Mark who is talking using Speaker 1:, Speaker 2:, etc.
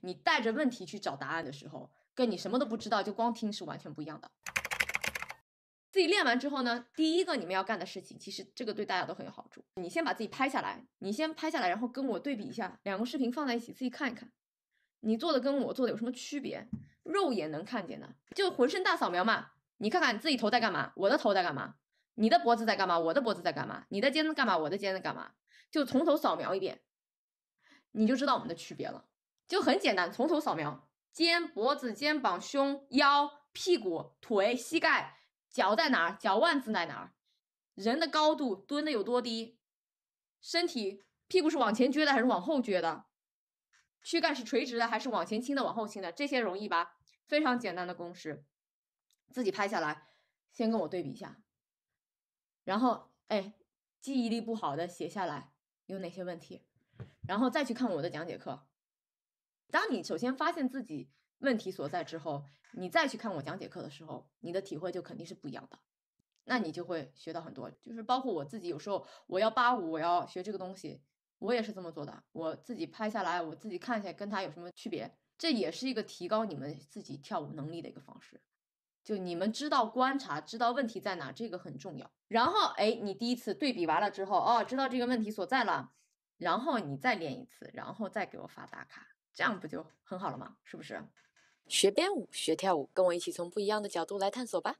Speaker 1: 你带着问题去找答案的时候，跟你什么都不知道就光听是完全不一样的。自己练完之后呢，第一个你们要干的事情，其实这个对大家都很有好处。你先把自己拍下来，你先拍下来，然后跟我对比一下，两个视频放在一起，自己看一看，你做的跟我做的有什么区别？肉眼能看见的，就浑身大扫描嘛。你看看你自己头在干嘛，我的头在干嘛？你的脖子在干嘛？我的脖子在干嘛？你的肩在干嘛？我的肩在干嘛？就从头扫描一遍，你就知道我们的区别了。就很简单，从头扫描，肩、脖子、肩膀、胸、腰、屁股、腿、膝盖、脚在哪儿，脚腕子在哪儿，人的高度蹲的有多低，身体屁股是往前撅的还是往后撅的，躯干是垂直的还是往前倾的、往后倾的，这些容易吧？非常简单的公式，自己拍下来，先跟我对比一下，然后哎，记忆力不好的写下来有哪些问题，然后再去看我的讲解课。当你首先发现自己问题所在之后，你再去看我讲解课的时候，你的体会就肯定是不一样的。那你就会学到很多，就是包括我自己有时候我要八五，我要学这个东西，我也是这么做的。我自己拍下来，我自己看一下跟他有什么区别，这也是一个提高你们自己跳舞能力的一个方式。就你们知道观察，知道问题在哪，这个很重要。然后哎，你第一次对比完了之后，哦，知道这个问题所在了，然后你再练一次，然后再给我发打卡。这样不就很好了吗？是不是？学编舞，学跳舞，跟我一起从不一样的角度来探索吧。